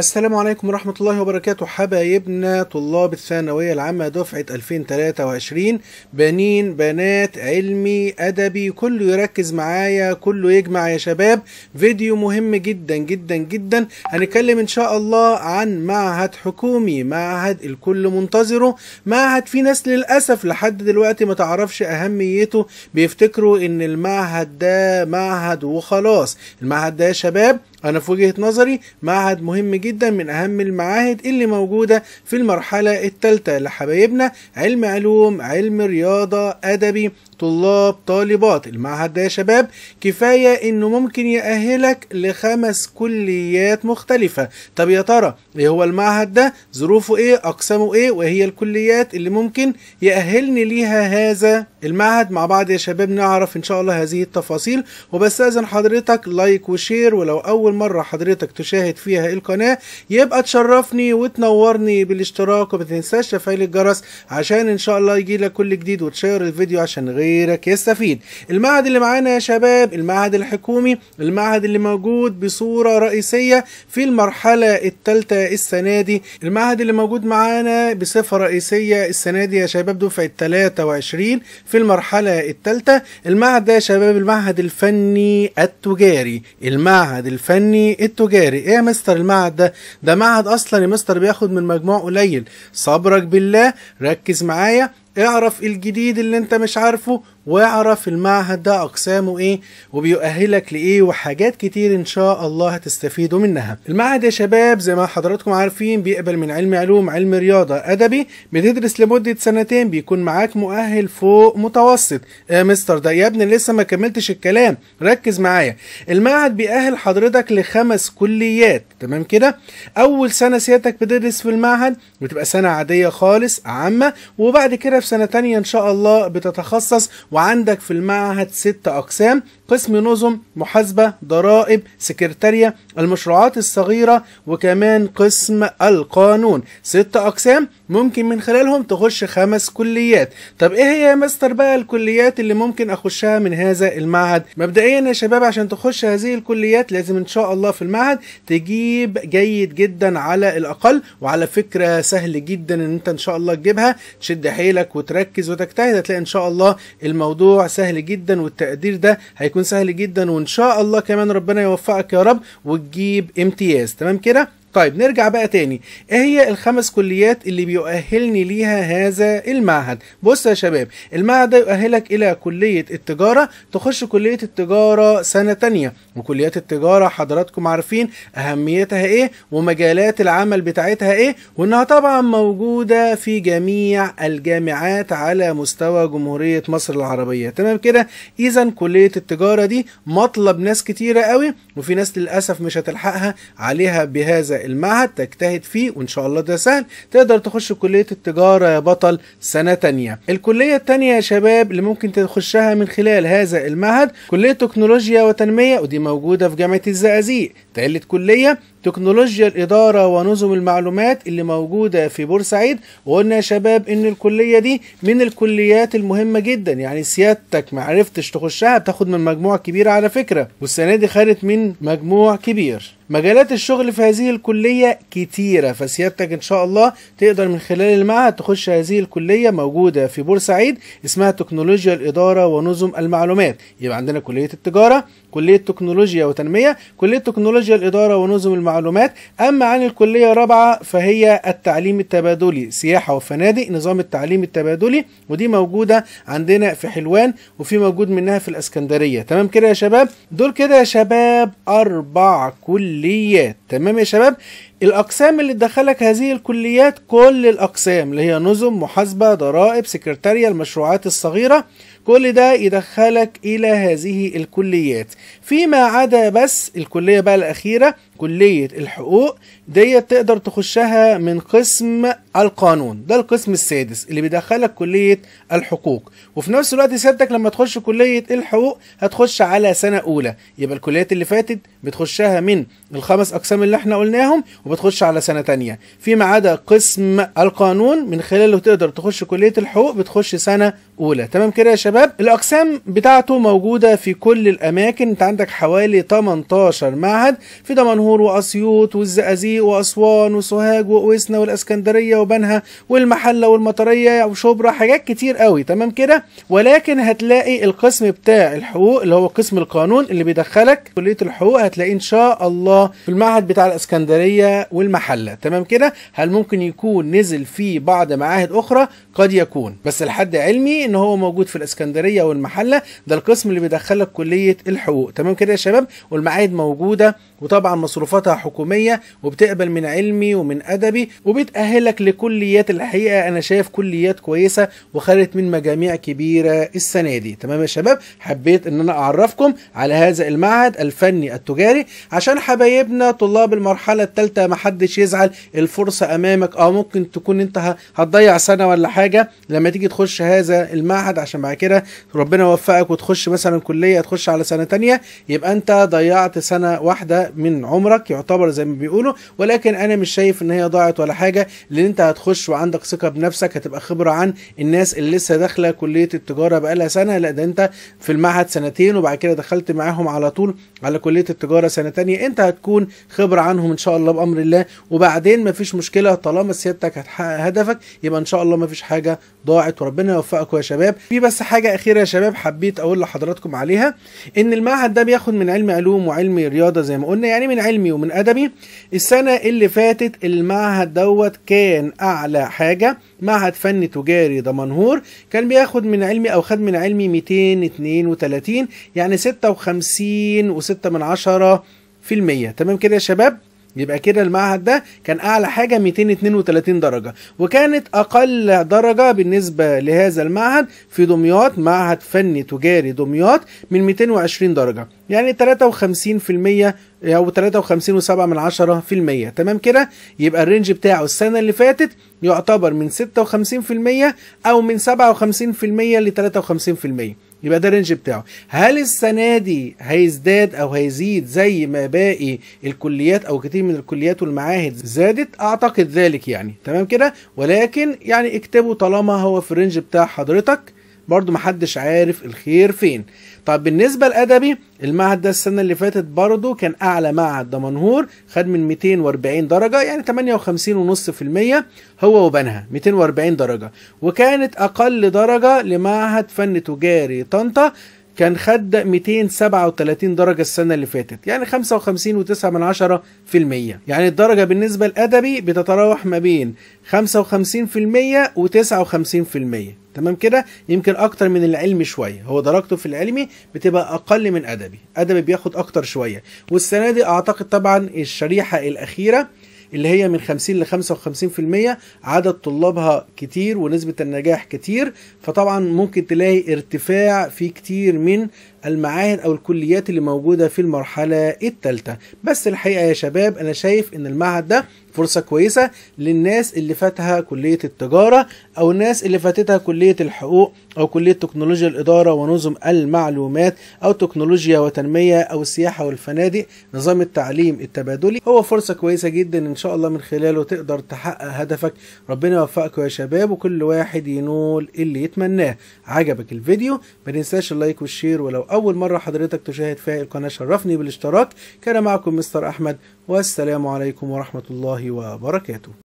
السلام عليكم ورحمة الله وبركاته حبايبنا طلاب الثانوية العامة دفعة 2023 بنين بنات علمي أدبي كله يركز معايا كله يجمع يا شباب فيديو مهم جدا جدا جدا هنتكلم إن شاء الله عن معهد حكومي معهد الكل منتظره معهد في ناس للأسف لحد دلوقتي ما تعرفش أهميته بيفتكروا إن المعهد ده معهد وخلاص المعهد ده يا شباب أنا في وجهة نظري معهد مهم جدا من أهم المعاهد اللي موجودة في المرحلة الثالثة لحبايبنا علم علوم علم رياضة أدبي طلاب طالبات المعهد ده يا شباب كفاية انه ممكن يأهلك لخمس كليات مختلفة طب يا ترى ايه هو المعهد ده ظروفه ايه اقسامه ايه وهي الكليات اللي ممكن يأهلني ليها هذا المعهد مع بعض يا شباب نعرف ان شاء الله هذه التفاصيل وبستأذن حضرتك لايك وشير ولو اول مرة حضرتك تشاهد فيها القناة يبقى تشرفني وتنورني بالاشتراك وما تنساش تفعيل الجرس عشان ان شاء الله يجي لك كل جديد وتشير الفيديو عشان غير غيرك يستفيد المعهد اللي معانا يا شباب المعهد الحكومي المعهد اللي موجود بصورة رئيسية في المرحلة الثالثة السنة دي المعهد اللي موجود معانا بصفة رئيسية السنة دي يا شباب دفعة 23 في المرحلة الثالثة المعهد ده يا شباب المعهد الفني التجاري المعهد الفني التجاري ايه يا مستر المعهد ده ده معهد اصلا يا مستر بياخد من مجموع قليل صبرك بالله ركز معايا اعرف الجديد اللي انت مش عارفه واعرف المعهد ده اقسامه ايه وبيؤهلك لايه وحاجات كتير ان شاء الله هتستفيدوا منها المعهد يا شباب زي ما حضراتكم عارفين بيقبل من علم علوم علم رياضه ادبي بتدرس لمده سنتين بيكون معاك مؤهل فوق متوسط يا آه، مستر ده يا ابني لسه ما كملتش الكلام ركز معايا المعهد بيأهل حضرتك لخمس كليات تمام كده اول سنه سيادتك بتدرس في المعهد بتبقى سنه عاديه خالص عامه وبعد كده في سنه ثانيه ان شاء الله بتتخصص و وعندك في المعهد ست أقسام قسم نظم محاسبة ضرائب سكرتارية المشروعات الصغيرة وكمان قسم القانون ست أقسام ممكن من خلالهم تخش خمس كليات طب إيه هي يا مستر بقى الكليات اللي ممكن أخشها من هذا المعهد مبدئيا يا شباب عشان تخش هذه الكليات لازم إن شاء الله في المعهد تجيب جيد جدا على الأقل وعلى فكرة سهل جدا إن أنت إن شاء الله تجيبها تشد حيلك وتركز وتجتهد هتلاقي إن شاء الله الموضوع سهل جدا والتقدير ده هيكون هيكون سهل جدا وان شاء الله كمان ربنا يوفقك يا رب وتجيب امتياز تمام كده طيب نرجع بقى تاني ايه هي الخمس كليات اللي بيؤهلني ليها هذا المعهد بص يا شباب المعهد ده يؤهلك الى كلية التجارة تخش كلية التجارة سنة تانية وكليات التجارة حضراتكم عارفين اهميتها ايه ومجالات العمل بتاعتها ايه وانها طبعا موجودة في جميع الجامعات على مستوى جمهورية مصر العربية تمام كده اذا كلية التجارة دي مطلب ناس كتيرة قوي وفي ناس للاسف مش هتلحقها عليها بهذا المعهد تجتهد فيه وان شاء الله ده سهل تقدر تخش كليه التجاره يا بطل سنه تانية الكليه التانية يا شباب اللي ممكن تخشها من خلال هذا المعهد كليه تكنولوجيا وتنميه ودي موجوده في جامعه الزقازيق تالت كليه تكنولوجيا الإدارة ونظم المعلومات اللي موجودة في بورسعيد وقلنا يا شباب إن الكلية دي من الكليات المهمة جدا يعني سيادتك معرفتش تخشها بتاخد من مجموع كبير على فكرة والسنة دي خدت من مجموع كبير مجالات الشغل في هذه الكلية كتيرة فسيادتك إن شاء الله تقدر من خلال المعهد تخش هذه الكلية موجودة في بورسعيد اسمها تكنولوجيا الإدارة ونظم المعلومات يبقى عندنا كلية التجارة كلية تكنولوجيا وتنمية كلية تكنولوجيا الإدارة ونظم المعلومات أما عن الكلية الرابعة فهي التعليم التبادلي سياحة وفنادق نظام التعليم التبادلي ودي موجودة عندنا في حلوان وفي موجود منها في الإسكندرية تمام كده يا شباب دول كده يا شباب أربع كليات الكليات تمام يا شباب الاقسام اللي تدخلك هذه الكليات كل الاقسام اللي هي نظم محاسبه ضرائب سكرتاريه المشروعات الصغيره كل ده يدخلك الى هذه الكليات فيما عدا بس الكليه بقى الاخيره كليه الحقوق ديت تقدر تخشها من قسم القانون ده القسم السادس اللي بيدخلك كلية الحقوق وفي نفس الوقت سيادتك لما تخش كلية الحقوق هتخش على سنة أولى يبقى الكليات اللي فاتت بتخشها من الخمس أقسام اللي احنا قلناهم وبتخش على سنة تانية فيما عدا قسم القانون من خلاله تقدر تخش كلية الحقوق بتخش سنة أولى تمام كده يا شباب الأقسام بتاعته موجودة في كل الأماكن أنت عندك حوالي 18 معهد في دمنهور وأسيوط والزقازيق وأسوان وسوهاج وأويسنا والإسكندرية وبنها والمحلة والمطرية وشبرا حاجات كتير قوي تمام كده ولكن هتلاقي القسم بتاع الحقوق اللي هو قسم القانون اللي بيدخلك كلية الحقوق هتلاقيه إن شاء الله في المعهد بتاع الإسكندرية والمحلة تمام كده هل ممكن يكون نزل في بعض معاهد أخرى قد يكون بس لحد علمي إن هو موجود في الإسكندرية والمحلة ده القسم اللي بيدخلك كلية الحقوق تمام كده يا شباب والمعاهد موجودة وطبعا مصروفاتها حكومية وبتقدر بتقبل من علمي ومن ادبي وبتاهلك لكليات الحقيقه انا شايف كليات كويسه وخدت من مجاميع كبيره السنه دي تمام يا شباب حبيت ان انا اعرفكم على هذا المعهد الفني التجاري عشان حبايبنا طلاب المرحله الثالثه ما حدش يزعل الفرصه امامك اه ممكن تكون انت هتضيع سنه ولا حاجه لما تيجي تخش هذا المعهد عشان بعد كده ربنا يوفقك وتخش مثلا كليه تخش على سنه ثانيه يبقى انت ضيعت سنه واحده من عمرك يعتبر زي ما بيقولوا ولكن انا مش شايف ان هي ضاعت ولا حاجه لان انت هتخش وعندك ثقه بنفسك هتبقى خبره عن الناس اللي لسه داخله كليه التجاره بقالها سنه لا ده انت في المعهد سنتين وبعد كده دخلت معاهم على طول على كليه التجاره سنه تانية انت هتكون خبره عنهم ان شاء الله بامر الله وبعدين مفيش مشكله طالما سيادتك هتحقق هدفك يبقى ان شاء الله مفيش حاجه ضاعت وربنا يوفقكم يا شباب في بس حاجه اخيره يا شباب حبيت اقول لحضراتكم عليها ان المعهد ده بياخد من علم علوم وعلم رياضه زي ما قلنا يعني من علمي ومن ادبي السنه السنة اللي فاتت المعهد دوت كان أعلى حاجة معهد فني تجاري دمنهور كان بياخد من علمي أو خد من علمي 232 يعني 56.6 من عشرة في المية تمام كده يا شباب يبقى كده المعهد ده كان اعلى حاجه 232 درجه وكانت اقل درجه بالنسبه لهذا المعهد في دمياط معهد فني تجاري دمياط من 220 درجه يعني 53% او 53.7 من 10 تمام كده يبقى الرينج بتاعه السنة اللي فاتت يعتبر من 56% او من 57% ل 53% يبقى ده الرينج بتاعه هل السنه دي هيزداد او هيزيد زي ما باقي الكليات او كتير من الكليات والمعاهد زادت اعتقد ذلك يعني تمام كده ولكن يعني اكتبه طالما هو في الرينج بتاع حضرتك برضو محدش عارف الخير فين طب بالنسبه لادبي المعهد ده السنه اللي فاتت برضه كان اعلى معهد دمنهور خد من 240 درجه يعني 58.5% هو وبنها 240 درجه وكانت اقل درجه لمعهد فن تجاري طنطا كان خد 237 درجة السنة اللي فاتت يعني 55.9 من عشرة في المية يعني الدرجة بالنسبة لأدبي بتتراوح ما بين 55% و 59% تمام كده يمكن اكتر من العلمي شويه هو درجته في العلمي بتبقى اقل من ادبي ادبي بياخد اكتر شويه والسنه دي اعتقد طبعا الشريحه الاخيره اللي هي من 50 ل 55% عدد طلابها كتير ونسبة النجاح كتير فطبعا ممكن تلاقي ارتفاع في كتير من المعاهد او الكليات اللي موجوده في المرحله الثالثه بس الحقيقه يا شباب انا شايف ان المعهد ده فرصة كويسة للناس اللي فاتها كلية التجارة أو الناس اللي فاتتها كلية الحقوق أو كلية تكنولوجيا الإدارة ونظم المعلومات أو تكنولوجيا وتنمية أو السياحة والفنادق نظام التعليم التبادلي هو فرصة كويسة جدا إن شاء الله من خلاله تقدر تحقق هدفك ربنا يوفقك يا شباب وكل واحد ينول اللي يتمناه عجبك الفيديو ما تنساش اللايك والشير ولو أول مرة حضرتك تشاهد فيها القناة شرفني بالاشتراك كان معكم مستر أحمد والسلام عليكم ورحمة الله وبركاته